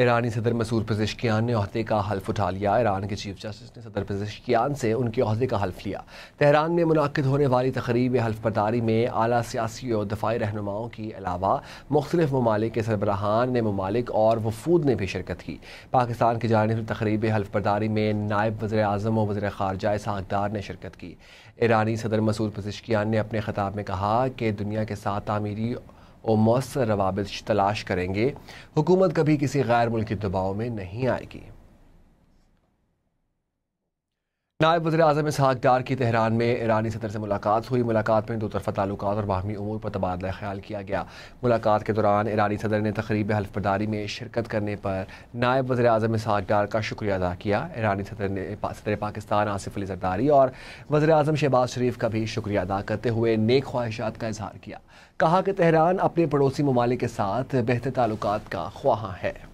ईरानी सदर मसूद पजिशकियान ने अहदे का हल्फ उठा लिया ईरान के चीफ जस्टिस ने सदर पजिशकियान से उनके अहदे का हल्फ लिया तहरान में मुनद होने वाली तकरीब हल्फबरदारी में अली सियासी और दफाई रहनुमाओं के अलावा मुख्तलिफ ममालिक के सरबराहान ने ममालिक और वफूद ने भी शिरकत की पाकिस्तान की जानब तकरीब हल्फबरदारी में नायब वजर अजम और वजर खारजा इसहाक ने शिरकत की ईरानी सदर मसूद पजिशकियान ने अपने खिताब में कहा कि दुनिया के साथ तमीरी और मौसर रवाबित तलाश करेंगे हुकूमत कभी किसी गैर मुल्की दबाव में नहीं आएगी नायब वजी अजम इसहाक डार की तहरान में ईरानी सदर से मुलाकात हुई मुलाकात में दो तरफा ताल्लुक और बाहमी अमूर पर तबादला ख्याल किया गया मुलाकात के दौरान ईरानी सदर ने तकरीब हल्फबरदारी में शिरकत करने पर नायब वजी अजम इसहाक डार का शुक्रिया अदा किया ईरानी सदर ने सदर पाकिस्तान आसिफ अली जरदारी और वजी अजम शहबाज शरीफ का भी शुक्रिया अदा करते हुए नेक ख्वाहिशात का इजहार किया कहा कि तहरान अपने पड़ोसी ममालिक के साथ बेहतर ताल्लुक का ख्वाहा है